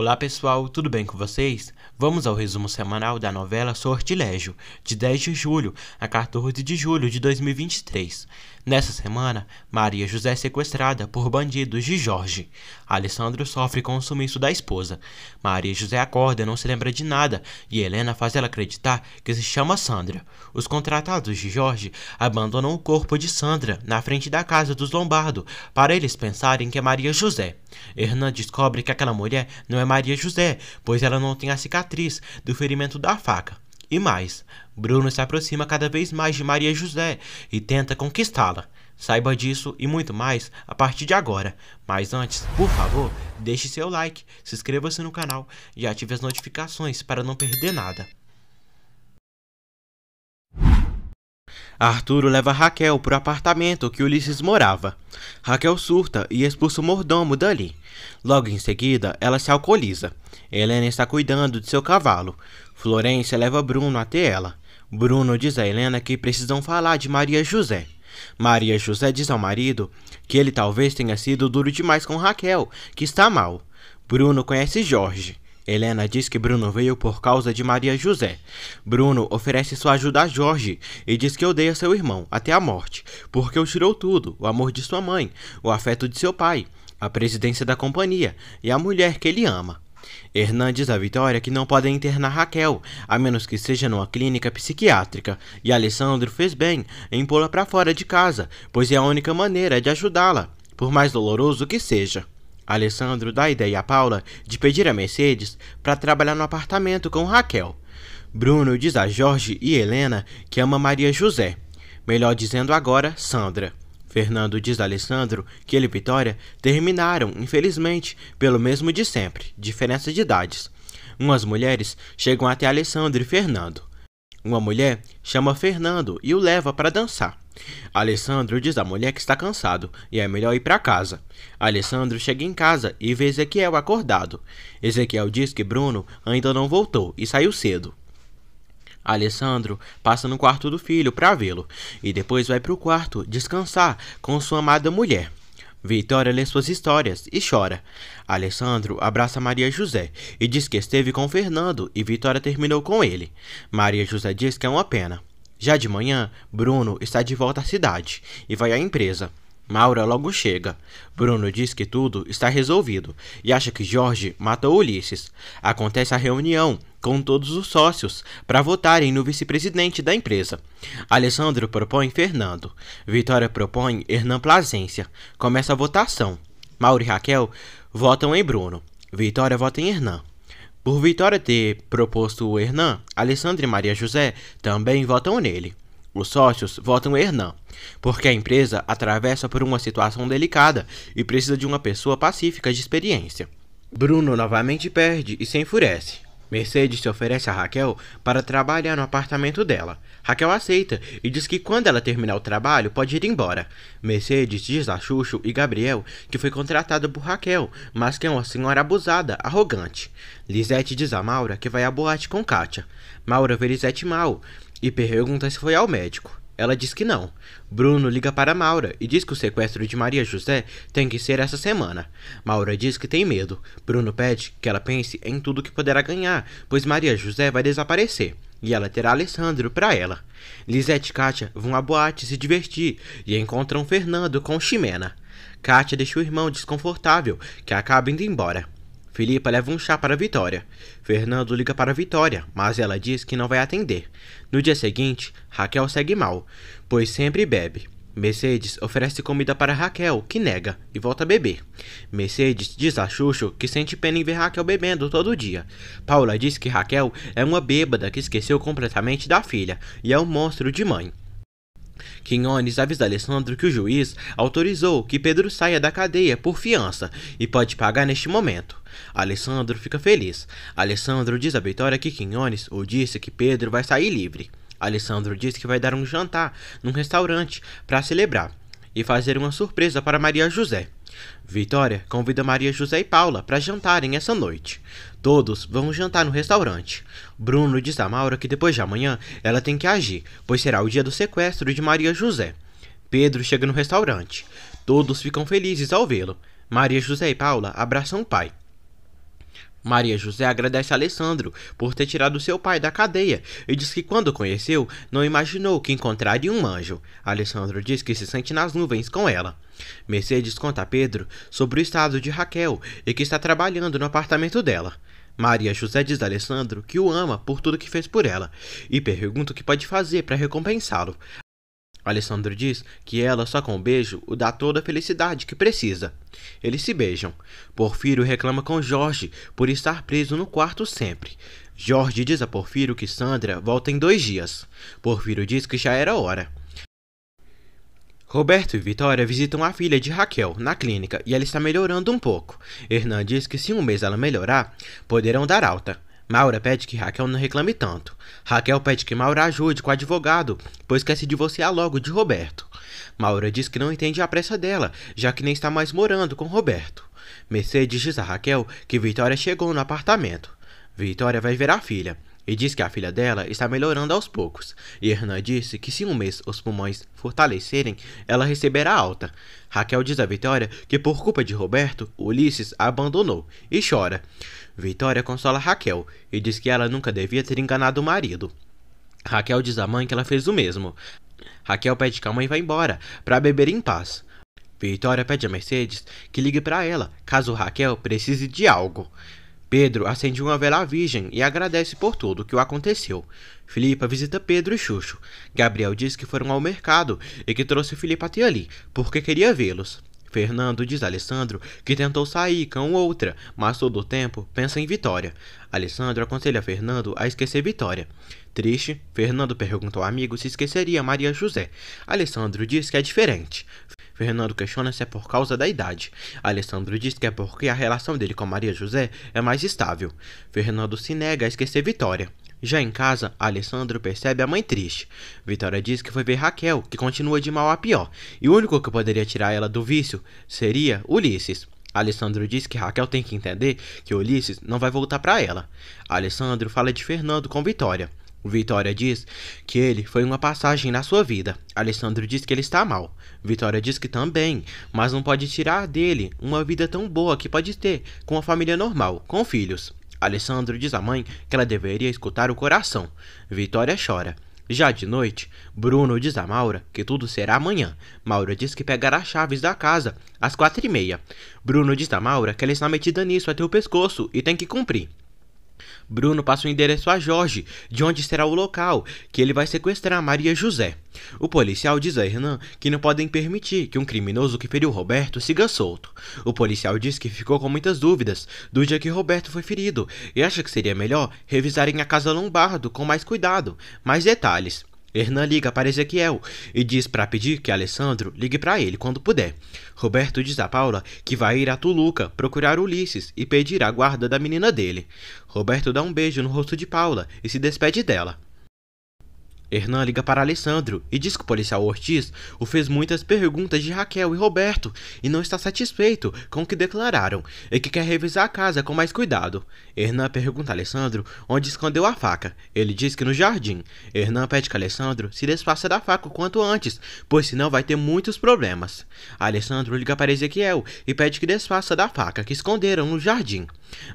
Olá pessoal, tudo bem com vocês? Vamos ao resumo semanal da novela Sortilégio, de 10 de julho a 14 de julho de 2023. Nessa semana, Maria José é sequestrada por bandidos de Jorge. Alessandro sofre com o sumiço da esposa. Maria José acorda, e não se lembra de nada e Helena faz ela acreditar que se chama Sandra. Os contratados de Jorge abandonam o corpo de Sandra na frente da casa dos Lombardo para eles pensarem que é Maria José. Hernan descobre que aquela mulher não é Maria José, pois ela não tem a cicatriz do ferimento da faca. E mais, Bruno se aproxima cada vez mais de Maria José e tenta conquistá-la. Saiba disso e muito mais a partir de agora. Mas antes, por favor, deixe seu like, se inscreva-se no canal e ative as notificações para não perder nada. Arturo leva Raquel para o apartamento que Ulisses morava. Raquel surta e expulsa o mordomo dali. Logo em seguida, ela se alcooliza. Helena está cuidando de seu cavalo. Florência leva Bruno até ela. Bruno diz a Helena que precisam falar de Maria José. Maria José diz ao marido que ele talvez tenha sido duro demais com Raquel, que está mal. Bruno conhece Jorge. Helena diz que Bruno veio por causa de Maria José. Bruno oferece sua ajuda a Jorge e diz que odeia seu irmão até a morte, porque o tirou tudo: o amor de sua mãe, o afeto de seu pai, a presidência da companhia e a mulher que ele ama. Hernandes a Vitória que não podem internar Raquel, a menos que seja numa clínica psiquiátrica, e Alessandro fez bem em pô-la para fora de casa, pois é a única maneira de ajudá-la, por mais doloroso que seja. Alessandro dá a ideia a Paula de pedir a Mercedes para trabalhar no apartamento com Raquel. Bruno diz a Jorge e Helena que ama Maria José, melhor dizendo agora, Sandra. Fernando diz a Alessandro que ele e Vitória terminaram, infelizmente, pelo mesmo de sempre, diferença de idades. Umas mulheres chegam até Alessandro e Fernando. Uma mulher chama Fernando e o leva para dançar. Alessandro diz à mulher que está cansado e é melhor ir para casa. Alessandro chega em casa e vê Ezequiel acordado. Ezequiel diz que Bruno ainda não voltou e saiu cedo. Alessandro passa no quarto do filho para vê-lo e depois vai para o quarto descansar com sua amada mulher. Vitória lê suas histórias e chora. Alessandro abraça Maria José e diz que esteve com Fernando e Vitória terminou com ele. Maria José diz que é uma pena. Já de manhã, Bruno está de volta à cidade e vai à empresa. Maura logo chega. Bruno diz que tudo está resolvido e acha que Jorge matou Ulisses. Acontece a reunião com todos os sócios para votarem no vice-presidente da empresa. Alessandro propõe Fernando. Vitória propõe Hernan Plazência. Começa a votação. Mauro e Raquel votam em Bruno. Vitória vota em Hernan. Por Vitória ter proposto o Hernan, Alessandro e Maria José também votam nele. Os sócios votam Hernan, porque a empresa atravessa por uma situação delicada e precisa de uma pessoa pacífica de experiência. Bruno novamente perde e se enfurece, Mercedes se oferece a Raquel para trabalhar no apartamento dela. Raquel aceita e diz que quando ela terminar o trabalho pode ir embora. Mercedes diz a Xuxo e Gabriel que foi contratada por Raquel, mas que é uma senhora abusada, arrogante. Lisette diz a Maura que vai à boate com Kátia. Maura vê Lisette mal e pergunta se foi ao médico. Ela diz que não. Bruno liga para Maura e diz que o sequestro de Maria José tem que ser essa semana. Maura diz que tem medo. Bruno pede que ela pense em tudo que poderá ganhar, pois Maria José vai desaparecer e ela terá Alessandro para ela. Lisette e Kátia vão à boate se divertir e encontram Fernando com Ximena. Kátia deixa o irmão desconfortável, que acaba indo embora. Filipa leva um chá para Vitória. Fernando liga para Vitória, mas ela diz que não vai atender. No dia seguinte, Raquel segue mal, pois sempre bebe. Mercedes oferece comida para Raquel, que nega, e volta a beber. Mercedes diz a Xuxo que sente pena em ver Raquel bebendo todo dia. Paula diz que Raquel é uma bêbada que esqueceu completamente da filha e é um monstro de mãe. Quinones avisa Alessandro que o juiz autorizou que Pedro saia da cadeia por fiança e pode pagar neste momento. Alessandro fica feliz. Alessandro diz a Vitória que Quinones o disse que Pedro vai sair livre. Alessandro diz que vai dar um jantar num restaurante para celebrar e fazer uma surpresa para Maria José. Vitória convida Maria José e Paula para jantarem essa noite. Todos vão jantar no restaurante. Bruno diz a Maura que depois de amanhã ela tem que agir, pois será o dia do sequestro de Maria José. Pedro chega no restaurante. Todos ficam felizes ao vê-lo. Maria José e Paula abraçam o pai. Maria José agradece a Alessandro por ter tirado seu pai da cadeia e diz que quando conheceu, não imaginou que encontraria um anjo. Alessandro diz que se sente nas nuvens com ela. Mercedes conta a Pedro sobre o estado de Raquel e que está trabalhando no apartamento dela. Maria José diz a Alessandro que o ama por tudo que fez por ela e pergunta o que pode fazer para recompensá-lo. Alessandro diz que ela só com o um beijo o dá toda a felicidade que precisa. Eles se beijam. Porfírio reclama com Jorge por estar preso no quarto sempre. Jorge diz a Porfírio que Sandra volta em dois dias. Porfírio diz que já era hora. Roberto e Vitória visitam a filha de Raquel na clínica e ela está melhorando um pouco. Hernan diz que se um mês ela melhorar, poderão dar alta. Maura pede que Raquel não reclame tanto. Raquel pede que Maura ajude com o advogado, pois quer se divorciar logo de Roberto. Maura diz que não entende a pressa dela, já que nem está mais morando com Roberto. Mercedes diz a Raquel que Vitória chegou no apartamento. Vitória vai ver a filha e diz que a filha dela está melhorando aos poucos. E Hernan disse que se em um mês os pulmões fortalecerem, ela receberá alta. Raquel diz a Vitória que por culpa de Roberto, Ulisses a abandonou e chora. Vitória consola Raquel e diz que ela nunca devia ter enganado o marido. Raquel diz à mãe que ela fez o mesmo. Raquel pede que a mãe vá embora para beber em paz. Vitória pede a Mercedes que ligue para ela caso Raquel precise de algo. Pedro acende uma vela à Virgem e agradece por tudo o que o aconteceu. Filipa visita Pedro e Xuxo. Gabriel diz que foram ao mercado e que trouxe Filipa até ali, porque queria vê-los. Fernando diz a Alessandro que tentou sair com outra, mas todo o tempo pensa em Vitória. Alessandro aconselha Fernando a esquecer Vitória. Triste, Fernando pergunta ao amigo se esqueceria Maria José. Alessandro diz que é diferente. Fernando questiona se é por causa da idade. Alessandro diz que é porque a relação dele com Maria José é mais estável. Fernando se nega a esquecer Vitória. Já em casa, Alessandro percebe a mãe triste. Vitória diz que foi ver Raquel, que continua de mal a pior, e o único que poderia tirar ela do vício seria Ulisses. Alessandro diz que Raquel tem que entender que Ulisses não vai voltar para ela. Alessandro fala de Fernando com Vitória. Vitória diz que ele foi uma passagem na sua vida. Alessandro diz que ele está mal. Vitória diz que também, mas não pode tirar dele uma vida tão boa que pode ter com uma família normal, com filhos. Alessandro diz à mãe que ela deveria escutar o coração. Vitória chora. Já de noite, Bruno diz a Maura que tudo será amanhã. Maura diz que pegará as chaves da casa às quatro e meia. Bruno diz a Maura que ela está metida nisso até o pescoço e tem que cumprir. Bruno passa o endereço a Jorge, de onde será o local, que ele vai sequestrar Maria José. O policial diz a Hernan que não podem permitir que um criminoso que feriu Roberto siga solto. O policial diz que ficou com muitas dúvidas do dia que Roberto foi ferido e acha que seria melhor revisarem a casa Lombardo com mais cuidado, mais detalhes. Hernan liga para Ezequiel e diz para pedir que Alessandro ligue para ele quando puder. Roberto diz a Paula que vai ir a Tuluca procurar Ulisses e pedir a guarda da menina dele. Roberto dá um beijo no rosto de Paula e se despede dela. Hernan liga para Alessandro e diz que o policial Ortiz o fez muitas perguntas de Raquel e Roberto e não está satisfeito com o que declararam e que quer revisar a casa com mais cuidado. Hernan pergunta a Alessandro onde escondeu a faca. Ele diz que no jardim. Hernan pede que Alessandro se desfaça da faca o quanto antes, pois senão vai ter muitos problemas. Alessandro liga para Ezequiel e pede que desfaça da faca que esconderam no jardim.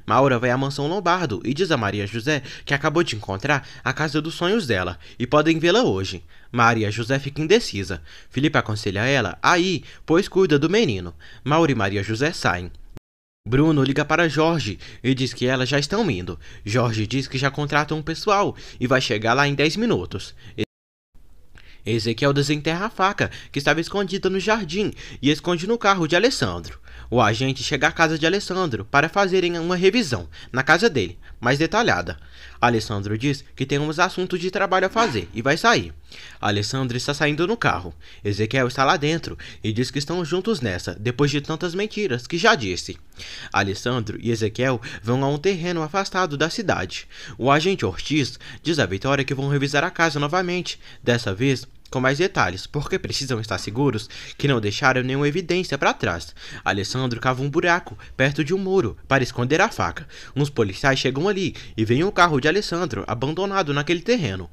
Maura vai à mansão Lombardo e diz a Maria José que acabou de encontrar a casa dos sonhos dela e podem vê-la hoje. Maria José fica indecisa. Felipe aconselha ela a ir, pois cuida do menino. Maura e Maria José saem. Bruno liga para Jorge e diz que elas já estão indo. Jorge diz que já contratam um pessoal e vai chegar lá em 10 minutos. Ezequiel desenterra a faca que estava escondida no jardim e esconde no carro de Alessandro o agente chega à casa de Alessandro para fazerem uma revisão na casa dele, mais detalhada. Alessandro diz que tem uns assuntos de trabalho a fazer e vai sair. Alessandro está saindo no carro. Ezequiel está lá dentro e diz que estão juntos nessa, depois de tantas mentiras que já disse. Alessandro e Ezequiel vão a um terreno afastado da cidade. O agente Ortiz diz a Vitória que vão revisar a casa novamente, dessa vez com mais detalhes, porque precisam estar seguros que não deixaram nenhuma evidência para trás. Alessandro cava um buraco perto de um muro para esconder a faca. Uns policiais chegam ali e veem o carro de Alessandro abandonado naquele terreno.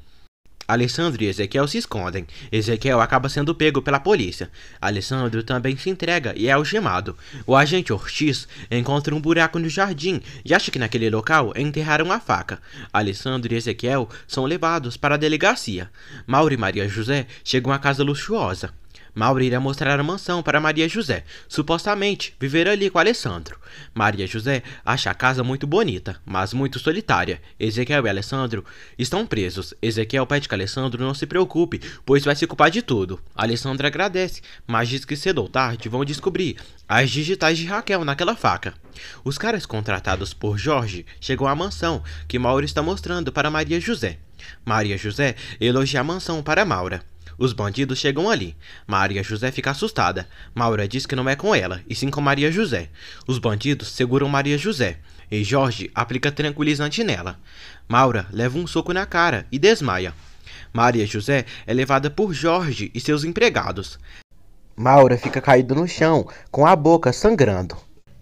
Alessandro e Ezequiel se escondem. Ezequiel acaba sendo pego pela polícia. Alessandro também se entrega e é algemado. O agente Ortiz encontra um buraco no jardim e acha que naquele local enterraram a faca. Alessandro e Ezequiel são levados para a delegacia. Mauro e Maria José chegam à casa luxuosa. Mauro irá mostrar a mansão para Maria José, supostamente viver ali com Alessandro. Maria José acha a casa muito bonita, mas muito solitária. Ezequiel e Alessandro estão presos. Ezequiel pede que Alessandro não se preocupe, pois vai se culpar de tudo. Alessandro agradece, mas diz que cedo ou tarde vão descobrir as digitais de Raquel naquela faca. Os caras contratados por Jorge chegam à mansão que Mauro está mostrando para Maria José. Maria José elogia a mansão para Maura. Os bandidos chegam ali. Maria José fica assustada. Maura diz que não é com ela, e sim com Maria José. Os bandidos seguram Maria José, e Jorge aplica tranquilizante nela. Maura leva um soco na cara e desmaia. Maria José é levada por Jorge e seus empregados. Maura fica caído no chão, com a boca sangrando.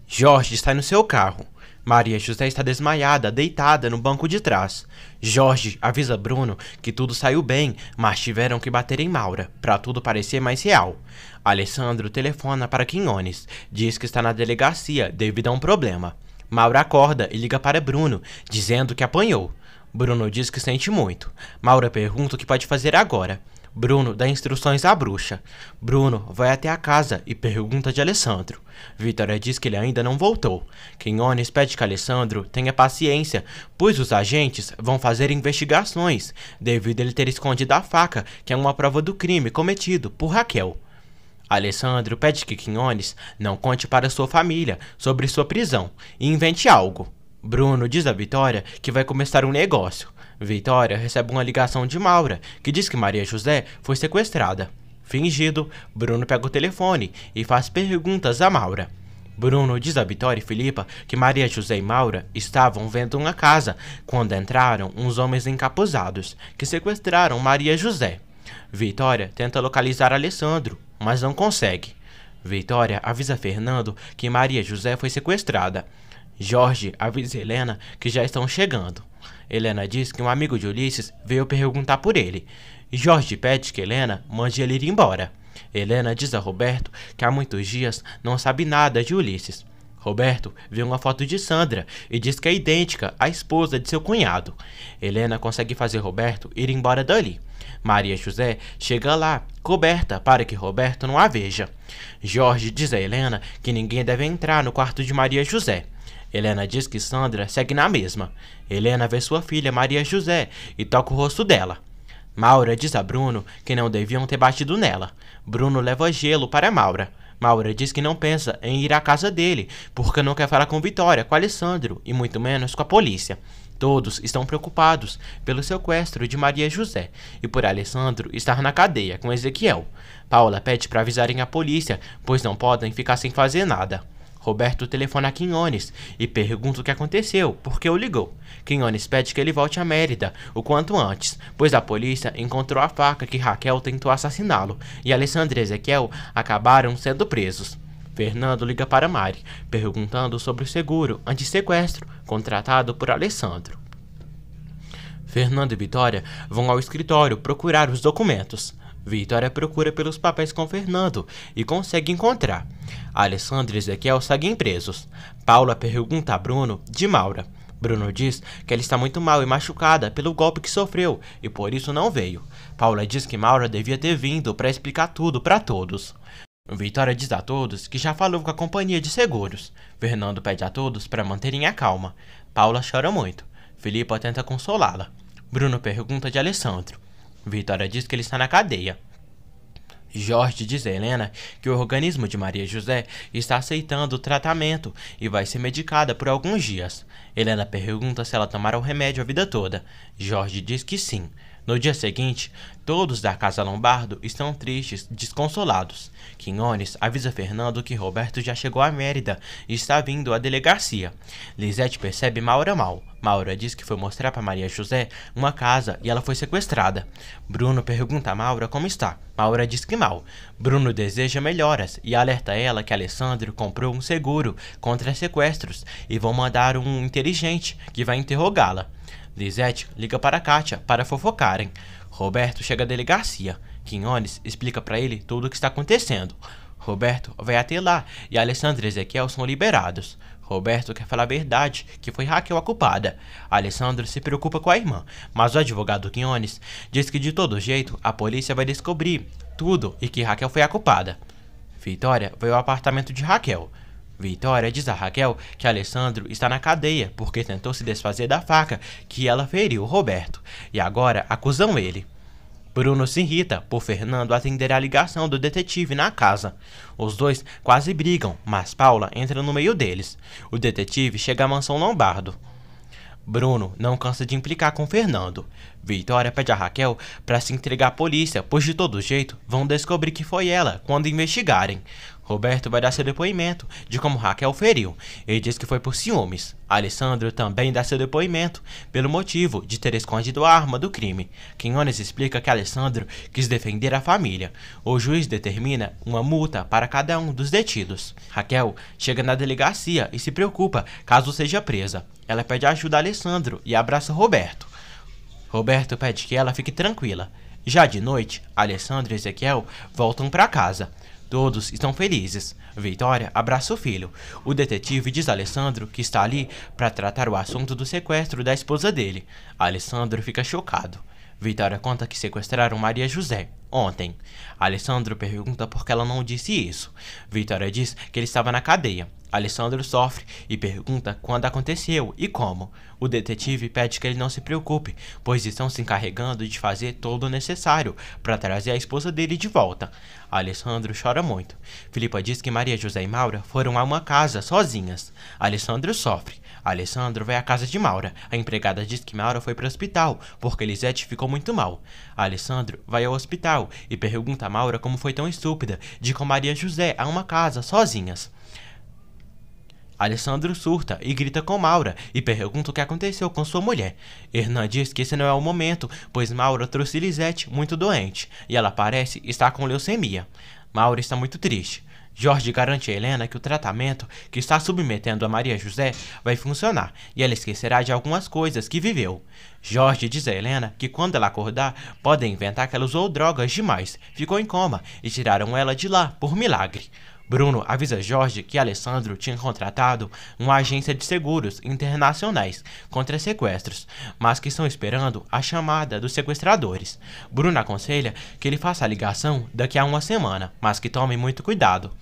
Jorge está no seu carro. Maria José está desmaiada, deitada no banco de trás. Jorge avisa Bruno que tudo saiu bem, mas tiveram que bater em Maura, para tudo parecer mais real. Alessandro telefona para Quinones, diz que está na delegacia devido a um problema. Maura acorda e liga para Bruno, dizendo que apanhou. Bruno diz que sente muito. Maura pergunta o que pode fazer agora. Bruno dá instruções à bruxa. Bruno vai até a casa e pergunta de Alessandro. Vitória diz que ele ainda não voltou. Quinones pede que Alessandro tenha paciência, pois os agentes vão fazer investigações, devido a ele ter escondido a faca, que é uma prova do crime cometido por Raquel. Alessandro pede que Quinones não conte para sua família sobre sua prisão e invente algo. Bruno diz a Vitória que vai começar um negócio, Vitória recebe uma ligação de Maura, que diz que Maria José foi sequestrada. Fingido, Bruno pega o telefone e faz perguntas a Maura. Bruno diz a Vitória e Filipa que Maria José e Maura estavam vendo uma casa quando entraram uns homens encapuzados que sequestraram Maria José. Vitória tenta localizar Alessandro, mas não consegue. Vitória avisa Fernando que Maria José foi sequestrada. Jorge avisa Helena que já estão chegando. Helena diz que um amigo de Ulisses veio perguntar por ele. Jorge pede que Helena mande ele ir embora. Helena diz a Roberto que há muitos dias não sabe nada de Ulisses. Roberto vê uma foto de Sandra e diz que é idêntica à esposa de seu cunhado. Helena consegue fazer Roberto ir embora dali. Maria José chega lá, coberta, para que Roberto não a veja. Jorge diz a Helena que ninguém deve entrar no quarto de Maria José. Helena diz que Sandra segue na mesma. Helena vê sua filha Maria José e toca o rosto dela. Maura diz a Bruno que não deviam ter batido nela. Bruno leva gelo para Maura. Maura diz que não pensa em ir à casa dele, porque não quer falar com Vitória, com Alessandro e muito menos com a polícia. Todos estão preocupados pelo sequestro de Maria José e por Alessandro estar na cadeia com Ezequiel. Paula pede para avisarem a polícia, pois não podem ficar sem fazer nada. Roberto telefona a Quinones e pergunta o que aconteceu, porque o ligou. Quinones pede que ele volte a Mérida o quanto antes, pois a polícia encontrou a faca que Raquel tentou assassiná-lo e Alessandra e Ezequiel acabaram sendo presos. Fernando liga para Mari, perguntando sobre o seguro anti-sequestro contratado por Alessandro. Fernando e Vitória vão ao escritório procurar os documentos. Vitória procura pelos papéis com Fernando e consegue encontrar. Alessandra e Ezequiel seguem presos. Paula pergunta a Bruno de Maura. Bruno diz que ela está muito mal e machucada pelo golpe que sofreu e por isso não veio. Paula diz que Maura devia ter vindo para explicar tudo para todos. Vitória diz a todos que já falou com a companhia de seguros. Fernando pede a todos para manterem a calma. Paula chora muito. Filipa tenta consolá-la. Bruno pergunta de Alessandro. Vitória diz que ele está na cadeia. Jorge diz a Helena que o organismo de Maria José está aceitando o tratamento e vai ser medicada por alguns dias. Helena pergunta se ela tomará o remédio a vida toda. Jorge diz que sim. No dia seguinte, todos da casa Lombardo estão tristes, desconsolados. Quinones avisa Fernando que Roberto já chegou a Mérida e está vindo à delegacia. Lisette percebe Maura mal. Maura diz que foi mostrar para Maria José uma casa e ela foi sequestrada. Bruno pergunta a Maura como está. Maura diz que mal. Bruno deseja melhoras e alerta ela que Alessandro comprou um seguro contra sequestros e vão mandar um inteligente que vai interrogá-la. Lisette liga para Kátia para fofocarem. Roberto chega à delegacia. Quinones explica para ele tudo o que está acontecendo. Roberto vai até lá e Alessandro e Ezequiel são liberados. Roberto quer falar a verdade, que foi Raquel a culpada. Alessandro se preocupa com a irmã, mas o advogado Quinones diz que de todo jeito a polícia vai descobrir tudo e que Raquel foi a culpada. Vitória vai ao apartamento de Raquel. Vitória diz a Raquel que Alessandro está na cadeia porque tentou se desfazer da faca que ela feriu Roberto e agora acusam ele. Bruno se irrita por Fernando atender a ligação do detetive na casa. Os dois quase brigam, mas Paula entra no meio deles. O detetive chega à mansão Lombardo. Bruno não cansa de implicar com Fernando. Vitória pede a Raquel para se entregar à polícia, pois de todo jeito vão descobrir que foi ela quando investigarem. Roberto vai dar seu depoimento de como Raquel feriu. Ele diz que foi por ciúmes. Alessandro também dá seu depoimento pelo motivo de ter escondido a arma do crime. Quinones explica que Alessandro quis defender a família. O juiz determina uma multa para cada um dos detidos. Raquel chega na delegacia e se preocupa caso seja presa. Ela pede ajuda a Alessandro e abraça Roberto. Roberto pede que ela fique tranquila. Já de noite, Alessandro e Ezequiel voltam para casa. Todos estão felizes. Vitória abraça o filho. O detetive diz a Alessandro que está ali para tratar o assunto do sequestro da esposa dele. Alessandro fica chocado. Vitória conta que sequestraram Maria José ontem. Alessandro pergunta por que ela não disse isso. Vitória diz que ele estava na cadeia. Alessandro sofre e pergunta quando aconteceu e como. O detetive pede que ele não se preocupe, pois estão se encarregando de fazer todo o necessário para trazer a esposa dele de volta. Alessandro chora muito. Filipa diz que Maria José e Maura foram a uma casa sozinhas. Alessandro sofre. Alessandro vai à casa de Maura. A empregada diz que Maura foi para o hospital, porque Lisette ficou muito mal. Alessandro vai ao hospital e pergunta a Maura como foi tão estúpida de com Maria José a uma casa sozinhas. Alessandro surta e grita com Maura e pergunta o que aconteceu com sua mulher. Hernan diz que esse não é o momento, pois Maura trouxe Lisette muito doente e ela parece estar com leucemia. Maura está muito triste. Jorge garante a Helena que o tratamento que está submetendo a Maria José vai funcionar e ela esquecerá de algumas coisas que viveu. Jorge diz a Helena que quando ela acordar, podem inventar que ela usou drogas demais, ficou em coma e tiraram ela de lá por milagre. Bruno avisa Jorge que Alessandro tinha contratado uma agência de seguros internacionais contra sequestros, mas que estão esperando a chamada dos sequestradores. Bruno aconselha que ele faça a ligação daqui a uma semana, mas que tome muito cuidado.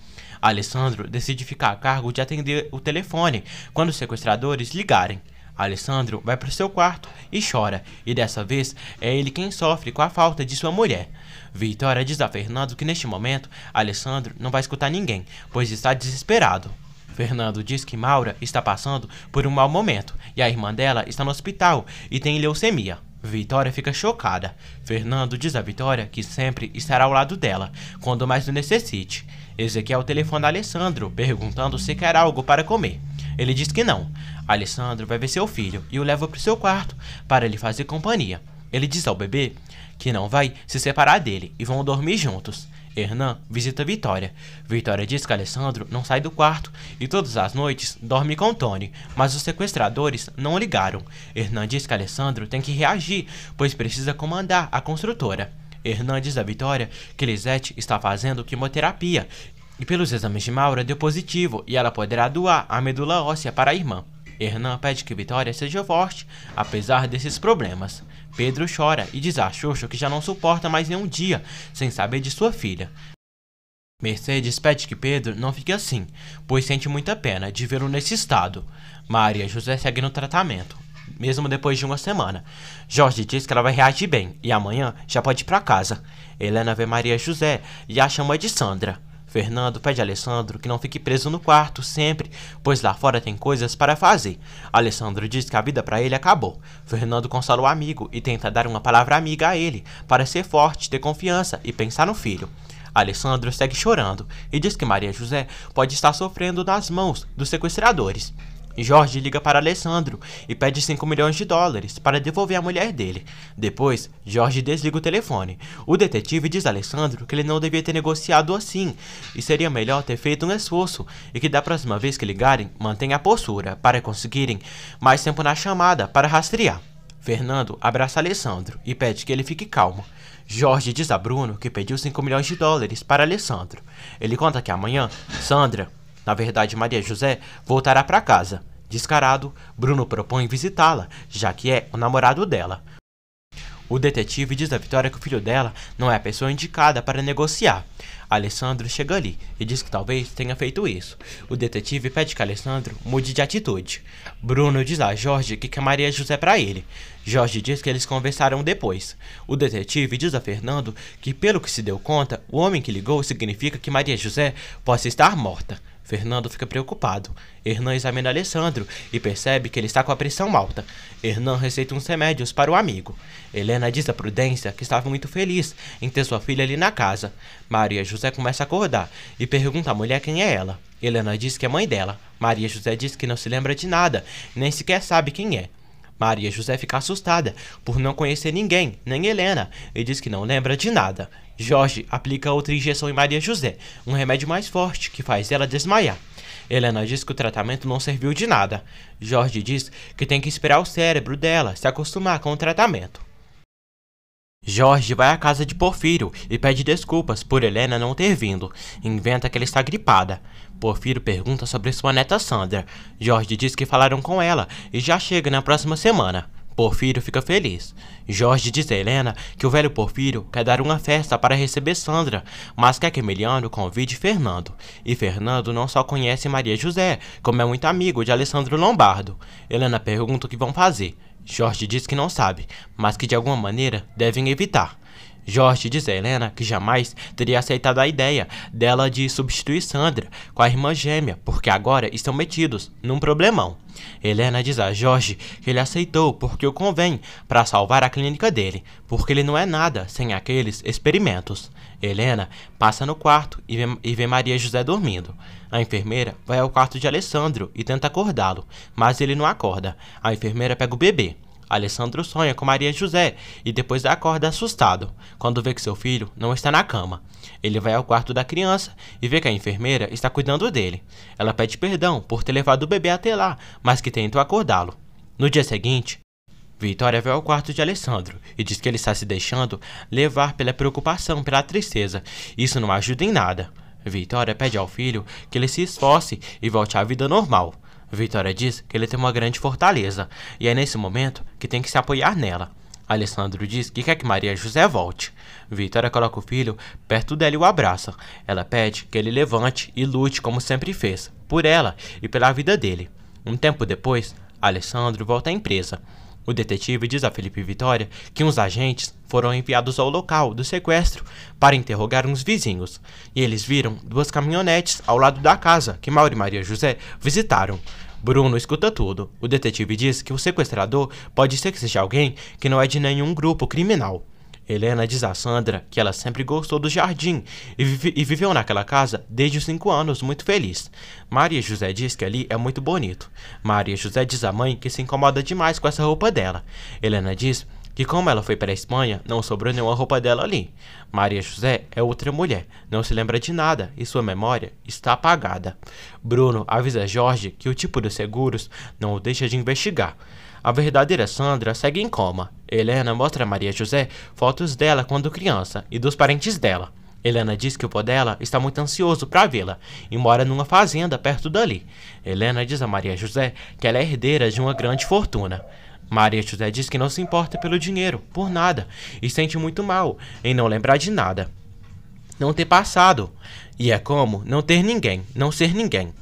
Alessandro decide ficar a cargo de atender o telefone quando os sequestradores ligarem. Alessandro vai para seu quarto e chora, e dessa vez é ele quem sofre com a falta de sua mulher. Vitória diz a Fernando que neste momento Alessandro não vai escutar ninguém, pois está desesperado. Fernando diz que Maura está passando por um mau momento e a irmã dela está no hospital e tem leucemia. Vitória fica chocada. Fernando diz a Vitória que sempre estará ao lado dela, quando mais o necessite. Ezequiel é telefona a Alessandro, perguntando se quer algo para comer. Ele diz que não. Alessandro vai ver seu filho e o leva para o seu quarto para lhe fazer companhia. Ele diz ao bebê que não vai se separar dele e vão dormir juntos. Hernan visita Vitória. Vitória diz que Alessandro não sai do quarto e todas as noites dorme com Tony, mas os sequestradores não ligaram. Hernan diz que Alessandro tem que reagir, pois precisa comandar a construtora. Hernandes da Vitória, que Lisete está fazendo quimioterapia e pelos exames de Maura deu positivo e ela poderá doar a medula óssea para a irmã. Hernan pede que Vitória seja forte, apesar desses problemas. Pedro chora e diz a Xuxa que já não suporta mais nenhum dia sem saber de sua filha. Mercedes pede que Pedro não fique assim, pois sente muita pena de vê-lo nesse estado. Maria José segue no tratamento mesmo depois de uma semana. Jorge diz que ela vai reagir bem e amanhã já pode ir para casa. Helena vê Maria José e a chama de Sandra. Fernando pede a Alessandro que não fique preso no quarto sempre, pois lá fora tem coisas para fazer. Alessandro diz que a vida para ele acabou. Fernando consola o amigo e tenta dar uma palavra amiga a ele, para ser forte, ter confiança e pensar no filho. Alessandro segue chorando e diz que Maria José pode estar sofrendo nas mãos dos sequestradores. Jorge liga para Alessandro e pede 5 milhões de dólares para devolver a mulher dele. Depois, Jorge desliga o telefone. O detetive diz a Alessandro que ele não devia ter negociado assim e seria melhor ter feito um esforço e que da próxima vez que ligarem, mantenha a postura para conseguirem mais tempo na chamada para rastrear. Fernando abraça Alessandro e pede que ele fique calmo. Jorge diz a Bruno que pediu 5 milhões de dólares para Alessandro. Ele conta que amanhã, Sandra, na verdade Maria José, voltará para casa. Descarado, Bruno propõe visitá-la, já que é o namorado dela. O detetive diz a Vitória que o filho dela não é a pessoa indicada para negociar. Alessandro chega ali e diz que talvez tenha feito isso. O detetive pede que Alessandro mude de atitude. Bruno diz a Jorge que quer Maria José para ele. Jorge diz que eles conversaram depois. O detetive diz a Fernando que, pelo que se deu conta, o homem que ligou significa que Maria José possa estar morta. Fernando fica preocupado. Hernan examina Alessandro e percebe que ele está com a pressão alta. Hernan receita uns remédios para o amigo. Helena diz a Prudência que estava muito feliz em ter sua filha ali na casa. Maria José começa a acordar e pergunta à mulher quem é ela. Helena diz que é mãe dela. Maria José diz que não se lembra de nada, nem sequer sabe quem é. Maria José fica assustada por não conhecer ninguém, nem Helena, e diz que não lembra de nada. Jorge aplica outra injeção em Maria José, um remédio mais forte que faz ela desmaiar. Helena diz que o tratamento não serviu de nada. Jorge diz que tem que esperar o cérebro dela se acostumar com o tratamento. Jorge vai à casa de Porfírio e pede desculpas por Helena não ter vindo. Inventa que ela está gripada. Porfírio pergunta sobre sua neta Sandra. Jorge diz que falaram com ela e já chega na próxima semana. Porfírio fica feliz. Jorge diz a Helena que o velho Porfírio quer dar uma festa para receber Sandra, mas quer que Emiliano convide Fernando. E Fernando não só conhece Maria José, como é muito amigo de Alessandro Lombardo. Helena pergunta o que vão fazer. Jorge diz que não sabe, mas que de alguma maneira devem evitar. Jorge diz a Helena que jamais teria aceitado a ideia dela de substituir Sandra com a irmã gêmea, porque agora estão metidos num problemão. Helena diz a Jorge que ele aceitou porque o convém para salvar a clínica dele, porque ele não é nada sem aqueles experimentos. Helena passa no quarto e vê, e vê Maria José dormindo. A enfermeira vai ao quarto de Alessandro e tenta acordá-lo, mas ele não acorda. A enfermeira pega o bebê. Alessandro sonha com Maria José e depois acorda assustado quando vê que seu filho não está na cama. Ele vai ao quarto da criança e vê que a enfermeira está cuidando dele. Ela pede perdão por ter levado o bebê até lá, mas que tenta acordá-lo. No dia seguinte, Vitória vai ao quarto de Alessandro e diz que ele está se deixando levar pela preocupação, pela tristeza. Isso não ajuda em nada. Vitória pede ao filho que ele se esforce e volte à vida normal. Vitória diz que ele tem uma grande fortaleza, e é nesse momento que tem que se apoiar nela. Alessandro diz que quer que Maria José volte. Vitória coloca o filho perto dela e o abraça. Ela pede que ele levante e lute como sempre fez, por ela e pela vida dele. Um tempo depois, Alessandro volta à empresa. O detetive diz a Felipe Vitória que uns agentes foram enviados ao local do sequestro para interrogar uns vizinhos, e eles viram duas caminhonetes ao lado da casa que Mauro e Maria José visitaram. Bruno escuta tudo. O detetive diz que o sequestrador pode ser que seja alguém que não é de nenhum grupo criminal. Helena diz a Sandra que ela sempre gostou do jardim e, e viveu naquela casa desde os 5 anos, muito feliz. Maria José diz que ali é muito bonito. Maria José diz à mãe que se incomoda demais com essa roupa dela. Helena diz que como ela foi para a Espanha, não sobrou nenhuma roupa dela ali. Maria José é outra mulher, não se lembra de nada e sua memória está apagada. Bruno avisa Jorge que o tipo dos seguros não o deixa de investigar. A verdadeira Sandra segue em coma. Helena mostra a Maria José fotos dela quando criança e dos parentes dela. Helena diz que o pó dela está muito ansioso para vê-la e mora numa fazenda perto dali. Helena diz a Maria José que ela é herdeira de uma grande fortuna. Maria José diz que não se importa pelo dinheiro, por nada, e sente muito mal em não lembrar de nada. Não ter passado. E é como não ter ninguém, não ser ninguém.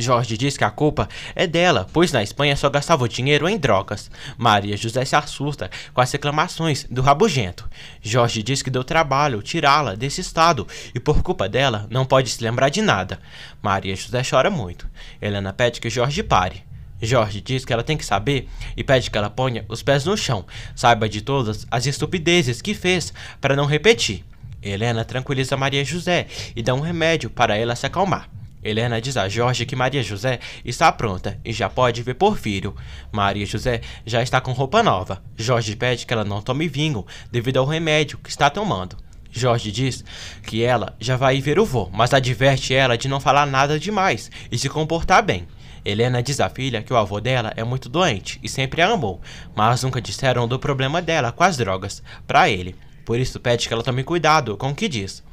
Jorge diz que a culpa é dela, pois na Espanha só gastava o dinheiro em drogas. Maria José se assusta com as reclamações do rabugento. Jorge diz que deu trabalho tirá-la desse estado e por culpa dela não pode se lembrar de nada. Maria José chora muito. Helena pede que Jorge pare. Jorge diz que ela tem que saber e pede que ela ponha os pés no chão, saiba de todas as estupidezes que fez para não repetir. Helena tranquiliza Maria José e dá um remédio para ela se acalmar. Helena diz a Jorge que Maria José está pronta e já pode ver Porfírio. Maria José já está com roupa nova. Jorge pede que ela não tome vinho devido ao remédio que está tomando. Jorge diz que ela já vai ver o vô, mas adverte ela de não falar nada demais e se comportar bem. Helena diz à filha que o avô dela é muito doente e sempre a amou, mas nunca disseram do problema dela com as drogas para ele. Por isso pede que ela tome cuidado com o que diz.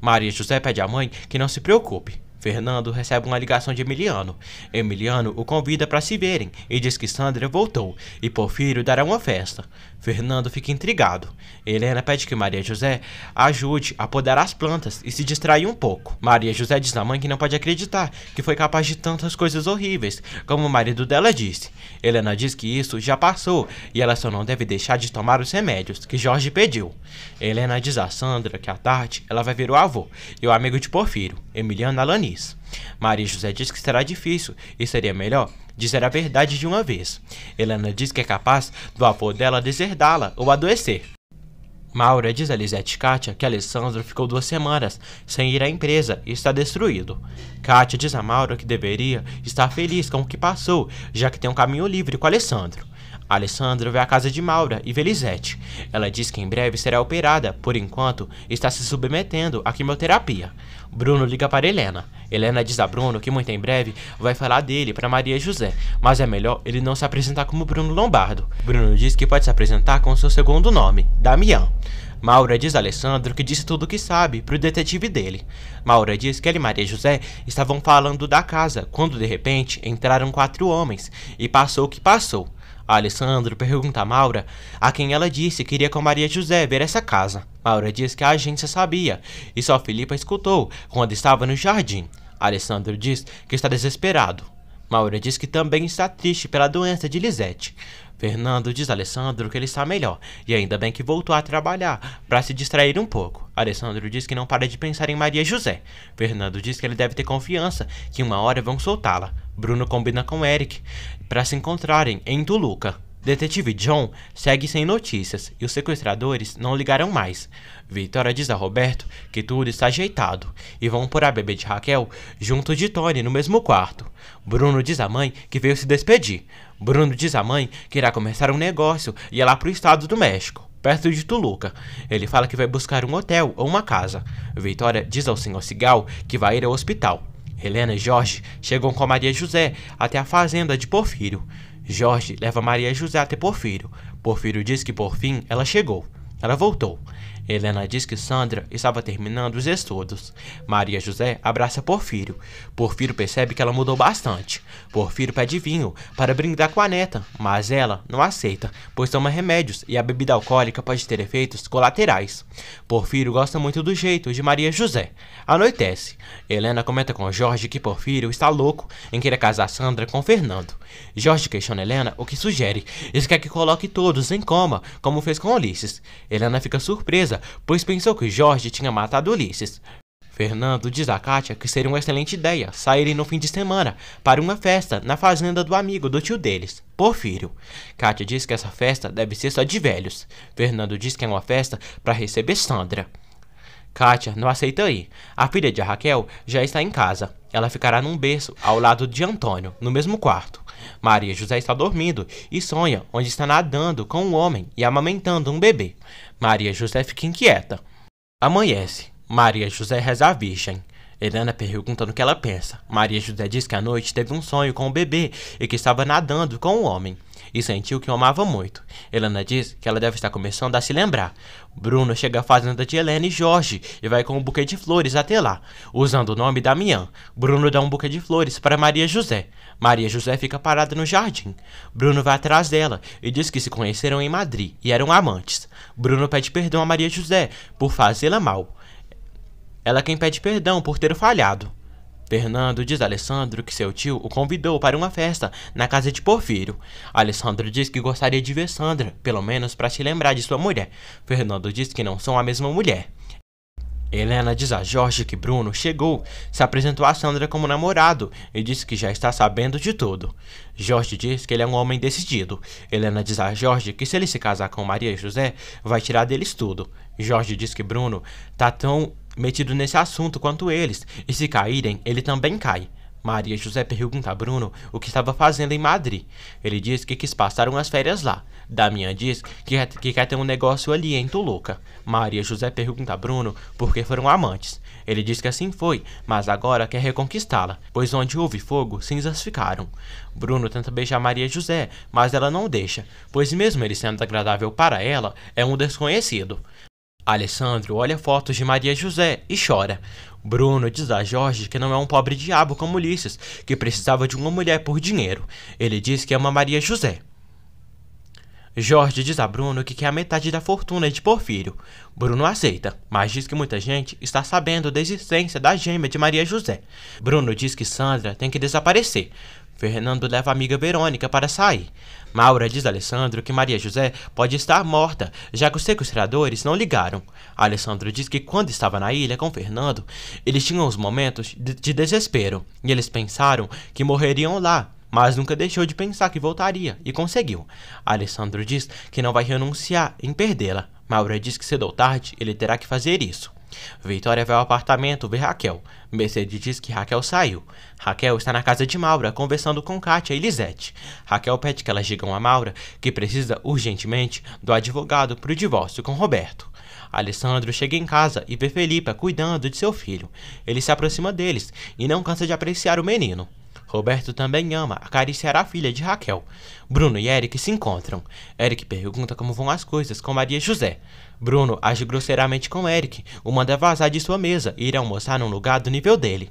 Maria José pede à mãe que não se preocupe, Fernando recebe uma ligação de Emiliano. Emiliano o convida para se verem e diz que Sandra voltou e Porfírio dará uma festa. Fernando fica intrigado. Helena pede que Maria José ajude a podar as plantas e se distrair um pouco. Maria José diz à mãe que não pode acreditar que foi capaz de tantas coisas horríveis, como o marido dela disse. Helena diz que isso já passou e ela só não deve deixar de tomar os remédios que Jorge pediu. Helena diz a Sandra que à tarde ela vai ver o avô e o amigo de Porfírio, Emiliano Alanis. Maria José diz que será difícil e seria melhor dizer a verdade de uma vez. Helena diz que é capaz do avô dela deserdá-la ou adoecer. Maura diz a Lisette e Kátia que Alessandro ficou duas semanas sem ir à empresa e está destruído. Kátia diz a Maura que deveria estar feliz com o que passou, já que tem um caminho livre com Alessandro. Alessandro vai à casa de Maura e Velizete. Ela diz que em breve será operada, por enquanto está se submetendo à quimioterapia. Bruno liga para Helena. Helena diz a Bruno que muito em breve vai falar dele para Maria José, mas é melhor ele não se apresentar como Bruno Lombardo. Bruno diz que pode se apresentar com seu segundo nome, Damião. Maura diz a Alessandro que disse tudo o que sabe para o detetive dele. Maura diz que ele e Maria José estavam falando da casa quando de repente entraram quatro homens e passou o que passou. Alessandro pergunta a Maura a quem ela disse que iria com Maria José ver essa casa. Maura diz que a agência sabia e só Filipa escutou quando estava no jardim. Alessandro diz que está desesperado. Maura diz que também está triste pela doença de Lisette. Fernando diz a Alessandro que ele está melhor e ainda bem que voltou a trabalhar para se distrair um pouco. Alessandro diz que não para de pensar em Maria José. Fernando diz que ele deve ter confiança que uma hora vão soltá-la. Bruno combina com Eric para se encontrarem em Toluca. Detetive John segue sem notícias e os sequestradores não ligaram mais. Vitória diz a Roberto que tudo está ajeitado e vão pôr a bebê de Raquel junto de Tony no mesmo quarto. Bruno diz à mãe que veio se despedir. Bruno diz à mãe que irá começar um negócio e é lá para o estado do México, perto de Toluca. Ele fala que vai buscar um hotel ou uma casa. Vitória diz ao senhor Cigal que vai ir ao hospital. Helena e Jorge chegam com Maria José até a fazenda de Porfírio. Jorge leva Maria José até Porfírio. Porfírio diz que por fim ela chegou. Ela voltou. Helena diz que Sandra estava terminando os estudos. Maria José abraça Porfírio. Porfírio percebe que ela mudou bastante. Porfírio pede vinho para brindar com a neta, mas ela não aceita, pois toma remédios e a bebida alcoólica pode ter efeitos colaterais. Porfírio gosta muito do jeito de Maria José. Anoitece. Helena comenta com Jorge que Porfírio está louco em querer casar Sandra com Fernando. Jorge questiona Helena o que sugere. Ele quer é que coloque todos em coma, como fez com Ulisses. Helena fica surpresa pois pensou que Jorge tinha matado Ulisses. Fernando diz a Kátia que seria uma excelente ideia saírem no fim de semana para uma festa na fazenda do amigo do tio deles, Porfírio. Kátia diz que essa festa deve ser só de velhos. Fernando diz que é uma festa para receber Sandra. Kátia não aceita ir. A filha de Raquel já está em casa. Ela ficará num berço ao lado de Antônio, no mesmo quarto. Maria José está dormindo e sonha onde está nadando com um homem e amamentando um bebê. Maria José fica inquieta. Amanhece. Maria José reza a Virgem. Helena pergunta no que ela pensa. Maria José diz que à noite teve um sonho com o bebê e que estava nadando com o um homem e sentiu que o amava muito. Helena diz que ela deve estar começando a se lembrar. Bruno chega à fazenda de Helena e Jorge e vai com um buquê de flores até lá, usando o nome Damian. Bruno dá um buquê de flores para Maria José. Maria José fica parada no jardim. Bruno vai atrás dela e diz que se conheceram em Madrid e eram amantes. Bruno pede perdão a Maria José por fazê-la mal. Ela quem pede perdão por ter falhado. Fernando diz a Alessandro que seu tio o convidou para uma festa na casa de Porfírio. Alessandro diz que gostaria de ver Sandra, pelo menos para se lembrar de sua mulher. Fernando diz que não são a mesma mulher. Helena diz a Jorge que Bruno chegou, se apresentou a Sandra como namorado e diz que já está sabendo de tudo. Jorge diz que ele é um homem decidido. Helena diz a Jorge que se ele se casar com Maria e José, vai tirar deles tudo. Jorge diz que Bruno tá tão metido nesse assunto quanto eles, e se caírem, ele também cai. Maria José pergunta a Bruno o que estava fazendo em Madrid. Ele diz que quis passar umas férias lá. Damian diz que, que quer ter um negócio ali em Toluca. Maria José pergunta a Bruno por que foram amantes. Ele diz que assim foi, mas agora quer reconquistá-la, pois onde houve fogo, cinzas ficaram. Bruno tenta beijar Maria José, mas ela não deixa, pois mesmo ele sendo agradável para ela, é um desconhecido. Alessandro olha fotos de Maria José e chora. Bruno diz a Jorge que não é um pobre diabo como Ulisses, que precisava de uma mulher por dinheiro. Ele diz que ama Maria José. Jorge diz a Bruno que quer a metade da fortuna de Porfírio. Bruno aceita, mas diz que muita gente está sabendo da existência da gêmea de Maria José. Bruno diz que Sandra tem que desaparecer. Fernando leva a amiga Verônica para sair. Maura diz a Alessandro que Maria José pode estar morta, já que os sequestradores não ligaram. Alessandro diz que quando estava na ilha com Fernando, eles tinham os momentos de, de desespero e eles pensaram que morreriam lá, mas nunca deixou de pensar que voltaria e conseguiu. Alessandro diz que não vai renunciar em perdê-la. Maura diz que cedo ou tarde ele terá que fazer isso. Vitória vai ao apartamento ver Raquel. Mercedes diz que Raquel saiu. Raquel está na casa de Maura, conversando com Kátia e Lisete. Raquel pede que elas digam a Maura que precisa urgentemente do advogado para o divórcio com Roberto. Alessandro chega em casa e vê Felipe cuidando de seu filho. Ele se aproxima deles e não cansa de apreciar o menino. Roberto também ama acariciar a filha de Raquel. Bruno e Eric se encontram. Eric pergunta como vão as coisas com Maria José. Bruno age grosseiramente com Eric, o manda vazar de sua mesa e ir almoçar num lugar do nível dele.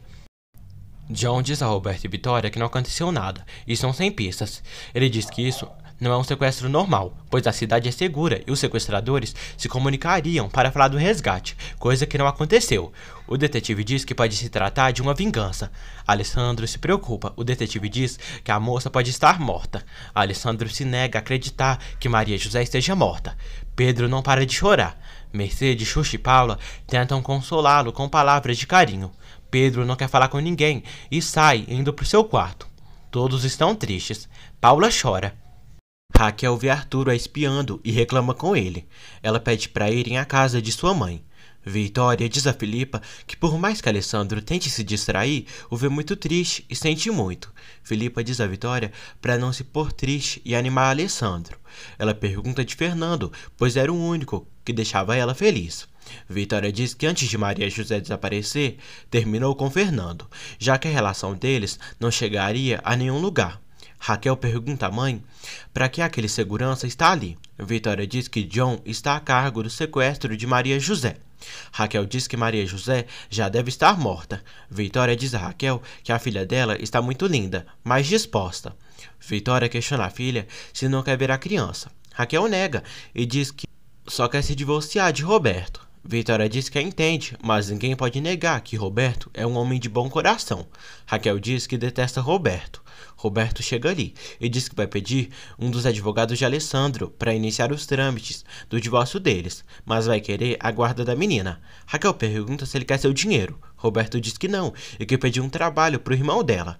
John diz a Roberto e Vitória que não aconteceu nada e são sem pistas. Ele diz que isso não é um sequestro normal, pois a cidade é segura e os sequestradores se comunicariam para falar do resgate, coisa que não aconteceu. O detetive diz que pode se tratar de uma vingança. Alessandro se preocupa. O detetive diz que a moça pode estar morta. Alessandro se nega a acreditar que Maria José esteja morta. Pedro não para de chorar. Mercedes, Xuxa e Paula tentam consolá-lo com palavras de carinho. Pedro não quer falar com ninguém e sai indo para o seu quarto. Todos estão tristes. Paula chora. Raquel é vê Arturo a é espiando e reclama com ele. Ela pede para irem à casa de sua mãe. Vitória diz a Filipa que por mais que Alessandro tente se distrair, o vê muito triste e sente muito. Filipa diz a Vitória para não se pôr triste e animar Alessandro. Ela pergunta de Fernando, pois era o único que deixava ela feliz. Vitória diz que antes de Maria José desaparecer, terminou com Fernando, já que a relação deles não chegaria a nenhum lugar. Raquel pergunta à mãe para que aquele segurança está ali. Vitória diz que John está a cargo do sequestro de Maria José. Raquel diz que Maria José já deve estar morta. Vitória diz a Raquel que a filha dela está muito linda, mas disposta. Vitória questiona a filha se não quer ver a criança. Raquel nega e diz que só quer se divorciar de Roberto. Vitória diz que a entende, mas ninguém pode negar que Roberto é um homem de bom coração. Raquel diz que detesta Roberto. Roberto chega ali e diz que vai pedir um dos advogados de Alessandro para iniciar os trâmites do divórcio deles, mas vai querer a guarda da menina. Raquel pergunta se ele quer seu dinheiro. Roberto diz que não e que pediu um trabalho para o irmão dela.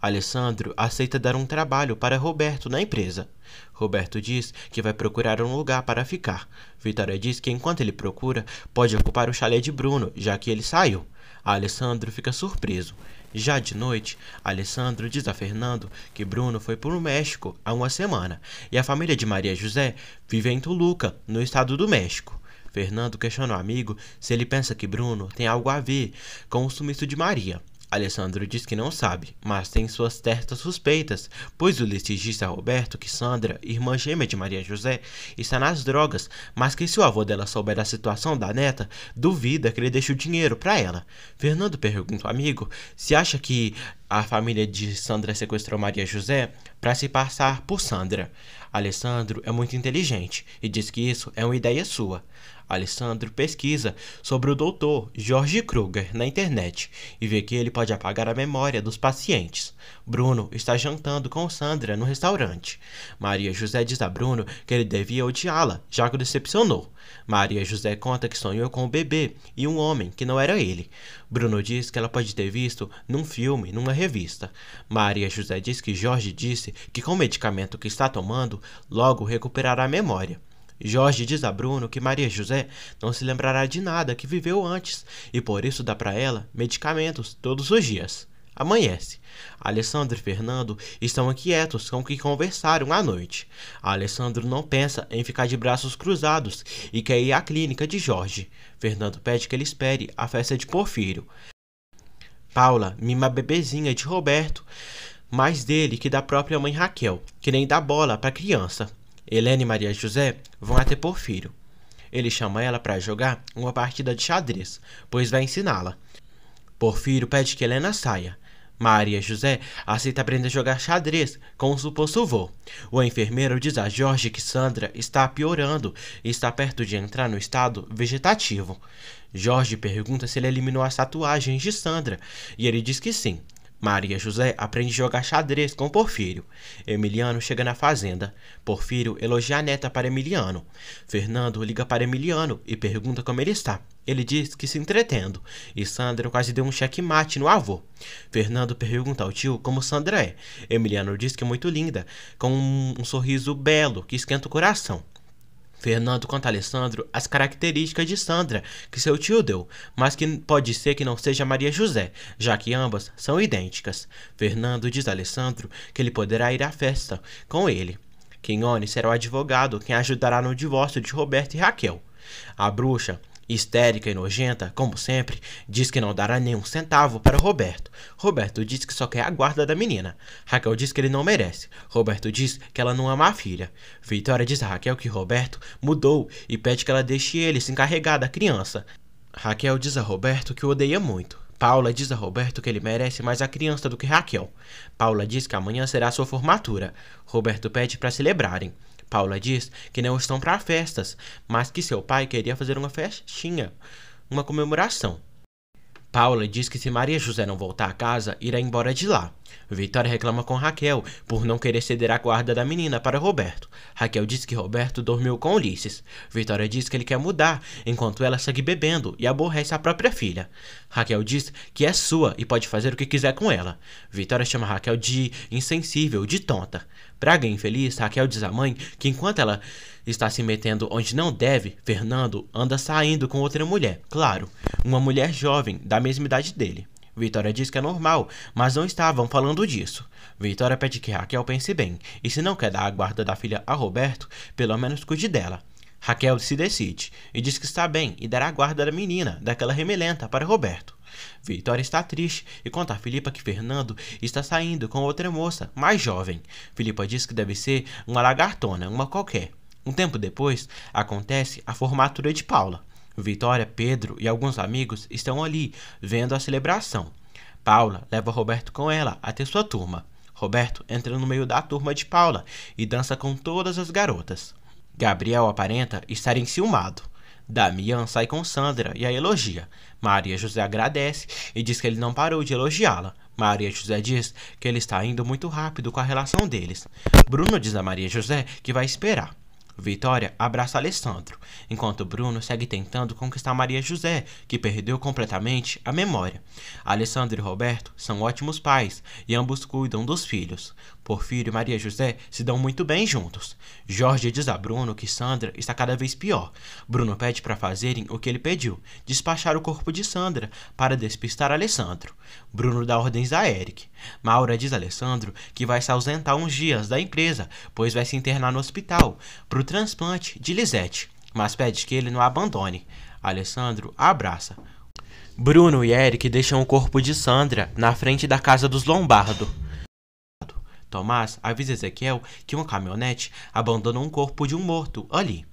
Alessandro aceita dar um trabalho para Roberto na empresa. Roberto diz que vai procurar um lugar para ficar. Vitória diz que enquanto ele procura, pode ocupar o chalé de Bruno, já que ele saiu. Alessandro fica surpreso. Já de noite, Alessandro diz a Fernando que Bruno foi para o México há uma semana e a família de Maria José vive em Toluca, no estado do México. Fernando questiona o amigo se ele pensa que Bruno tem algo a ver com o sumiço de Maria. Alessandro diz que não sabe, mas tem suas certas suspeitas, pois o litigista Roberto que Sandra, irmã gêmea de Maria José, está nas drogas, mas que se o avô dela souber da situação da neta, duvida que ele deixe o dinheiro para ela. Fernando pergunta ao amigo se acha que a família de Sandra sequestrou Maria José para se passar por Sandra. Alessandro é muito inteligente e diz que isso é uma ideia sua. Alessandro pesquisa sobre o doutor Jorge Kruger na internet e vê que ele pode apagar a memória dos pacientes. Bruno está jantando com Sandra no restaurante. Maria José diz a Bruno que ele devia odiá-la, já que o decepcionou. Maria José conta que sonhou com um bebê e um homem que não era ele. Bruno diz que ela pode ter visto num filme, numa revista. Maria José diz que Jorge disse que com o medicamento que está tomando, logo recuperará a memória. Jorge diz a Bruno que Maria José não se lembrará de nada que viveu antes e por isso dá para ela medicamentos todos os dias. Amanhece. Alessandro e Fernando estão inquietos com o que conversaram à noite. Alessandro não pensa em ficar de braços cruzados e quer ir à clínica de Jorge. Fernando pede que ele espere a festa de Porfírio. Paula mima a bebezinha de Roberto, mais dele que da própria mãe Raquel, que nem dá bola para criança. Helena e Maria José vão até Porfírio. Ele chama ela para jogar uma partida de xadrez, pois vai ensiná-la. Porfírio pede que Helena saia. Maria José aceita aprender a jogar xadrez com o suposto avô. O enfermeiro diz a Jorge que Sandra está piorando e está perto de entrar no estado vegetativo. Jorge pergunta se ele eliminou as tatuagens de Sandra e ele diz que sim. Maria José aprende a jogar xadrez com Porfírio. Emiliano chega na fazenda. Porfírio elogia a neta para Emiliano. Fernando liga para Emiliano e pergunta como ele está. Ele diz que se entretendo, e Sandra quase deu um checkmate no avô. Fernando pergunta ao tio como Sandra é. Emiliano diz que é muito linda, com um, um sorriso belo que esquenta o coração. Fernando conta a Alessandro as características de Sandra, que seu tio deu, mas que pode ser que não seja Maria José, já que ambas são idênticas. Fernando diz a Alessandro que ele poderá ir à festa com ele. Quinone será o advogado quem ajudará no divórcio de Roberto e Raquel. A bruxa Histérica e nojenta, como sempre, diz que não dará nenhum centavo para Roberto. Roberto diz que só quer a guarda da menina. Raquel diz que ele não merece. Roberto diz que ela não ama é a filha. Vitória diz a Raquel que Roberto mudou e pede que ela deixe ele se encarregar da criança. Raquel diz a Roberto que o odeia muito. Paula diz a Roberto que ele merece mais a criança do que Raquel. Paula diz que amanhã será sua formatura. Roberto pede para celebrarem. Paula diz que não estão para festas, mas que seu pai queria fazer uma festinha, uma comemoração. Paula diz que se Maria José não voltar a casa, irá embora de lá. Vitória reclama com Raquel por não querer ceder a guarda da menina para Roberto. Raquel diz que Roberto dormiu com Ulisses. Vitória diz que ele quer mudar, enquanto ela segue bebendo e aborrece a própria filha. Raquel diz que é sua e pode fazer o que quiser com ela. Vitória chama Raquel de insensível, de tonta. Praga infeliz, Raquel diz à mãe que enquanto ela está se metendo onde não deve, Fernando anda saindo com outra mulher, claro, uma mulher jovem, da mesma idade dele. Vitória diz que é normal, mas não estavam falando disso. Vitória pede que Raquel pense bem, e se não quer dar a guarda da filha a Roberto, pelo menos cuide dela. Raquel se decide e diz que está bem e dará a guarda da menina, daquela remelenta, para Roberto. Vitória está triste e conta a Filipa que Fernando está saindo com outra moça, mais jovem. Filipa diz que deve ser uma lagartona, uma qualquer. Um tempo depois, acontece a formatura de Paula. Vitória, Pedro e alguns amigos estão ali, vendo a celebração. Paula leva Roberto com ela até sua turma. Roberto entra no meio da turma de Paula e dança com todas as garotas. Gabriel aparenta estar enciumado. Damian sai com Sandra e a elogia. Maria José agradece e diz que ele não parou de elogiá-la. Maria José diz que ele está indo muito rápido com a relação deles. Bruno diz a Maria José que vai esperar. Vitória abraça Alessandro, enquanto Bruno segue tentando conquistar Maria José, que perdeu completamente a memória. Alessandro e Roberto são ótimos pais e ambos cuidam dos filhos. Porfírio e Maria José se dão muito bem juntos. Jorge diz a Bruno que Sandra está cada vez pior. Bruno pede para fazerem o que ele pediu: despachar o corpo de Sandra para despistar Alessandro. Bruno dá ordens a Eric. Maura diz a Alessandro que vai se ausentar uns dias da empresa, pois vai se internar no hospital. Pro transplante de Lisette, mas pede que ele não abandone. Alessandro abraça. Bruno e Eric deixam o corpo de Sandra na frente da casa dos Lombardo. Tomás avisa Ezequiel que uma caminhonete abandona um corpo de um morto ali.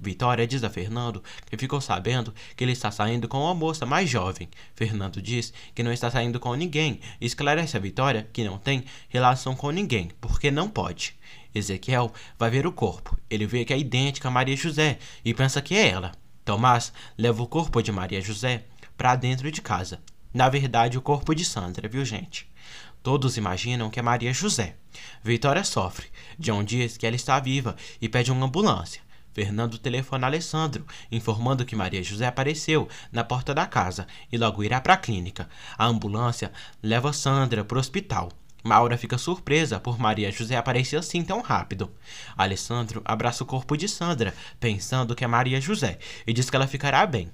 Vitória diz a Fernando que ficou sabendo que ele está saindo com uma moça mais jovem. Fernando diz que não está saindo com ninguém e esclarece a Vitória que não tem relação com ninguém, porque não pode. Ezequiel vai ver o corpo. Ele vê que é idêntica a Maria José e pensa que é ela. Tomás leva o corpo de Maria José para dentro de casa. Na verdade, o corpo de Sandra, viu, gente? Todos imaginam que é Maria José. Vitória sofre. John diz que ela está viva e pede uma ambulância. Fernando telefona a Alessandro, informando que Maria José apareceu na porta da casa e logo irá para a clínica. A ambulância leva Sandra para o hospital. Maura fica surpresa por Maria José aparecer assim tão rápido. Alessandro abraça o corpo de Sandra, pensando que é Maria José, e diz que ela ficará bem.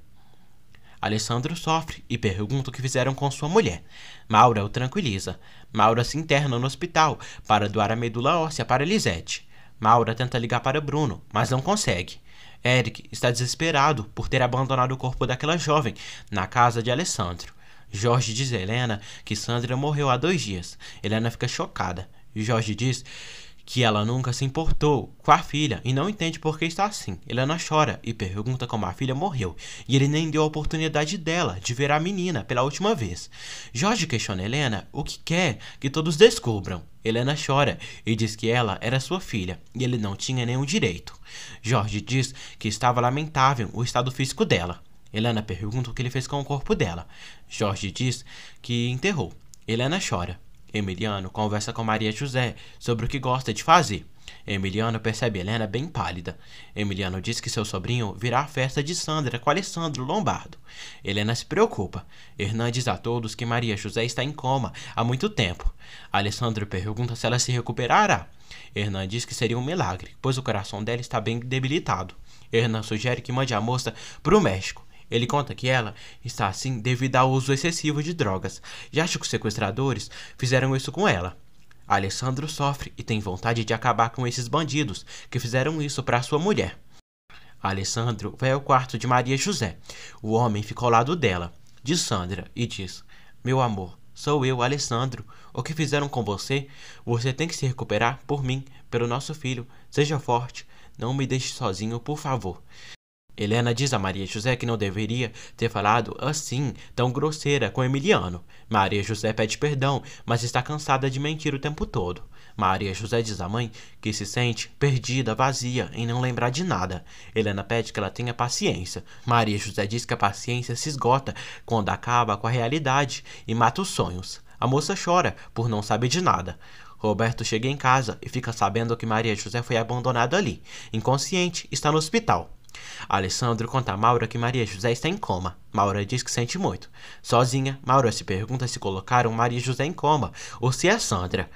Alessandro sofre e pergunta o que fizeram com sua mulher. Maura o tranquiliza. Maura se interna no hospital para doar a medula óssea para Lisette. Maura tenta ligar para Bruno, mas não consegue. Eric está desesperado por ter abandonado o corpo daquela jovem na casa de Alessandro. Jorge diz a Helena que Sandra morreu há dois dias. Helena fica chocada. Jorge diz que ela nunca se importou com a filha e não entende por que está assim. Helena chora e pergunta como a filha morreu, e ele nem deu a oportunidade dela de ver a menina pela última vez. Jorge questiona Helena o que quer que todos descubram. Helena chora e diz que ela era sua filha e ele não tinha nenhum direito. Jorge diz que estava lamentável o estado físico dela. Helena pergunta o que ele fez com o corpo dela. Jorge diz que enterrou. Helena chora. Emiliano conversa com Maria José sobre o que gosta de fazer. Emiliano percebe Helena bem pálida. Emiliano diz que seu sobrinho virá à festa de Sandra com Alessandro Lombardo. Helena se preocupa. Hernan diz a todos que Maria José está em coma há muito tempo. Alessandro pergunta se ela se recuperará. Hernan diz que seria um milagre, pois o coração dela está bem debilitado. Hernan sugere que mande a moça para o México. Ele conta que ela está assim devido ao uso excessivo de drogas, e acha que os sequestradores fizeram isso com ela. Alessandro sofre e tem vontade de acabar com esses bandidos que fizeram isso para sua mulher. Alessandro vai ao quarto de Maria José. O homem fica ao lado dela, de Sandra, e diz: Meu amor, sou eu, Alessandro. O que fizeram com você? Você tem que se recuperar por mim, pelo nosso filho. Seja forte. Não me deixe sozinho, por favor. Helena diz a Maria José que não deveria ter falado assim, tão grosseira, com Emiliano. Maria José pede perdão, mas está cansada de mentir o tempo todo. Maria José diz à mãe que se sente perdida, vazia, em não lembrar de nada. Helena pede que ela tenha paciência. Maria José diz que a paciência se esgota quando acaba com a realidade e mata os sonhos. A moça chora por não saber de nada. Roberto chega em casa e fica sabendo que Maria José foi abandonada ali. Inconsciente, está no hospital. Alessandro conta a Maura que Maria José está em coma. Maura diz que sente muito. Sozinha, Maura se pergunta se colocaram Maria José em coma ou se é Sandra.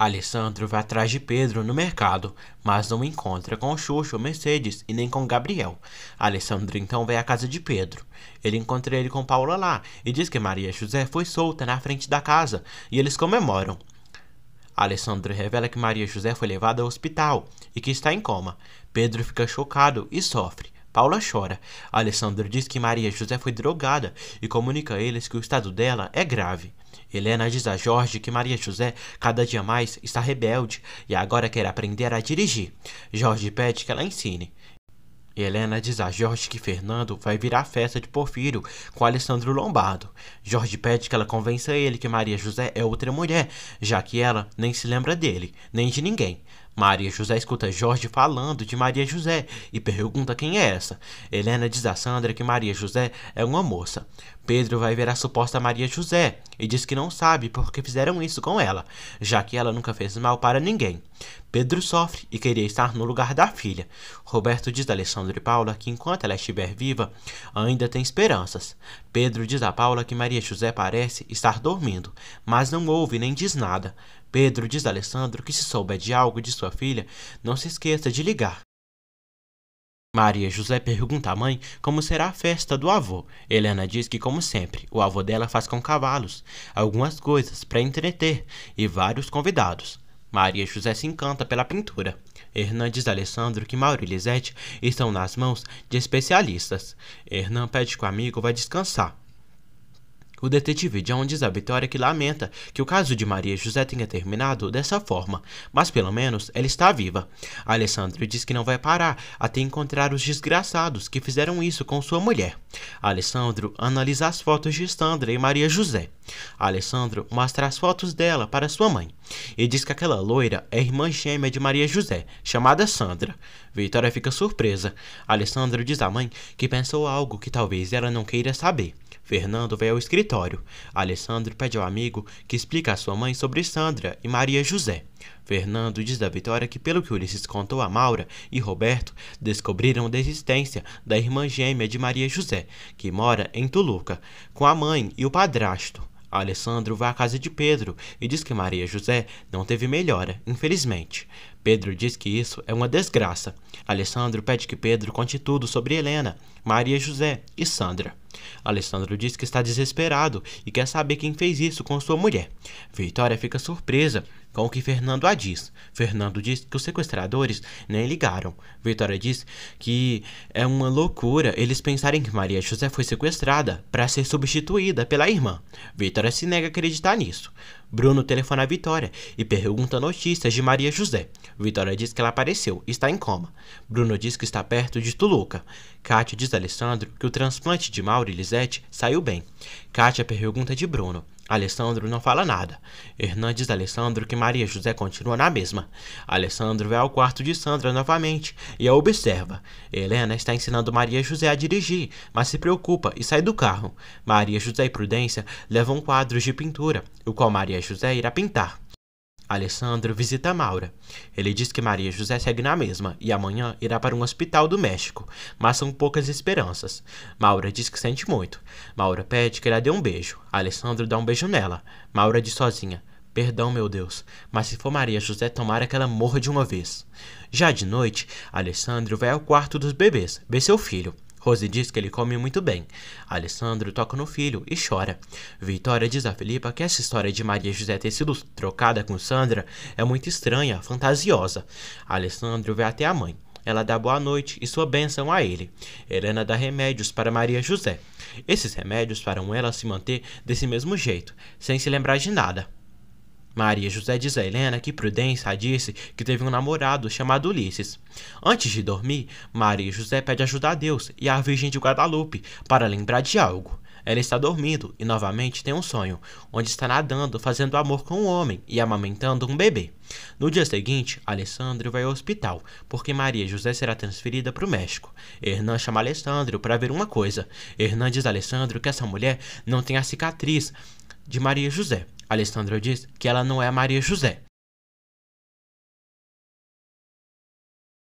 Alessandro vai atrás de Pedro no mercado, mas não encontra com Xuxa ou Mercedes e nem com Gabriel. Alessandro então vai à casa de Pedro. Ele encontra ele com Paula lá e diz que Maria José foi solta na frente da casa e eles comemoram. Alessandro revela que Maria José foi levada ao hospital e que está em coma. Pedro fica chocado e sofre. Paula chora. Alessandro diz que Maria José foi drogada e comunica a eles que o estado dela é grave. Helena diz a Jorge que Maria José cada dia mais está rebelde e agora quer aprender a dirigir. Jorge pede que ela ensine. Helena diz a Jorge que Fernando vai virar a festa de Porfírio com Alessandro Lombardo. Jorge pede que ela convença ele que Maria José é outra mulher, já que ela nem se lembra dele, nem de ninguém. Maria José escuta Jorge falando de Maria José e pergunta quem é essa. Helena diz a Sandra que Maria José é uma moça. Pedro vai ver a suposta Maria José e diz que não sabe porque fizeram isso com ela, já que ela nunca fez mal para ninguém. Pedro sofre e queria estar no lugar da filha. Roberto diz a Alessandro e Paula que enquanto ela estiver viva, ainda tem esperanças. Pedro diz a Paula que Maria José parece estar dormindo, mas não ouve nem diz nada. Pedro diz a Alessandro que se souber de algo de sua filha, não se esqueça de ligar. Maria José pergunta à mãe como será a festa do avô. Helena diz que, como sempre, o avô dela faz com cavalos, algumas coisas para entreter e vários convidados. Maria José se encanta pela pintura. Hernan diz a Alessandro que Mauro e Lisete estão nas mãos de especialistas. Hernan pede que o amigo vá descansar o detetive John diz a Vitória que lamenta que o caso de Maria José tenha terminado dessa forma, mas pelo menos ela está viva. Alessandro diz que não vai parar até encontrar os desgraçados que fizeram isso com sua mulher. Alessandro analisa as fotos de Sandra e Maria José. Alessandro mostra as fotos dela para sua mãe e diz que aquela loira é irmã gêmea de Maria José, chamada Sandra. Vitória fica surpresa. Alessandro diz à mãe que pensou algo que talvez ela não queira saber. Fernando vai ao escritório. Alessandro pede ao amigo que explique a sua mãe sobre Sandra e Maria José. Fernando diz a Vitória que, pelo que Ulisses contou a Maura e Roberto, descobriram a existência da irmã gêmea de Maria José, que mora em Toluca, com a mãe e o padrasto. Alessandro vai à casa de Pedro e diz que Maria José não teve melhora, infelizmente. Pedro diz que isso é uma desgraça. Alessandro pede que Pedro conte tudo sobre Helena, Maria José e Sandra. Alessandro diz que está desesperado e quer saber quem fez isso com sua mulher. Vitória fica surpresa com o que Fernando a diz. Fernando diz que os sequestradores nem ligaram. Vitória diz que é uma loucura eles pensarem que Maria José foi sequestrada para ser substituída pela irmã. Vitória se nega a acreditar nisso. Bruno telefona a Vitória e pergunta notícias de Maria José. Vitória diz que ela apareceu e está em coma. Bruno diz que está perto de Tuluca. Kátia diz a Alessandro que o transplante de Mauro e Lisete saiu bem. Kátia pergunta de Bruno. Alessandro não fala nada. Hernandes diz a Alessandro que Maria José continua na mesma. Alessandro vai ao quarto de Sandra novamente e a observa. Helena está ensinando Maria José a dirigir, mas se preocupa e sai do carro. Maria José e Prudência levam quadros de pintura, o qual Maria José irá pintar. Alessandro visita Maura. Ele diz que Maria José segue na mesma e amanhã irá para um hospital do México, mas são poucas esperanças. Maura diz que sente muito. Maura pede que ela dê um beijo. Alessandro dá um beijo nela. Maura diz sozinha: Perdão, meu Deus, mas se for Maria José, tomara que ela morra de uma vez. Já de noite, Alessandro vai ao quarto dos bebês ver seu filho. Rose diz que ele come muito bem. Alessandro toca no filho e chora. Vitória diz a Filipa que essa história de Maria José ter sido trocada com Sandra é muito estranha, fantasiosa. Alessandro vai até a mãe. Ela dá boa noite e sua bênção a ele. Helena dá remédios para Maria José. Esses remédios farão ela se manter desse mesmo jeito, sem se lembrar de nada. Maria José diz a Helena que Prudência disse que teve um namorado chamado Ulisses. Antes de dormir, Maria José pede ajuda a Deus e à Virgem de Guadalupe para lembrar de algo. Ela está dormindo e novamente tem um sonho, onde está nadando, fazendo amor com um homem e amamentando um bebê. No dia seguinte, Alessandro vai ao hospital, porque Maria José será transferida para o México. Hernan chama Alessandro para ver uma coisa. Hernan diz a Alessandro que essa mulher não tem a cicatriz de Maria José. Alessandro diz que ela não é a Maria José.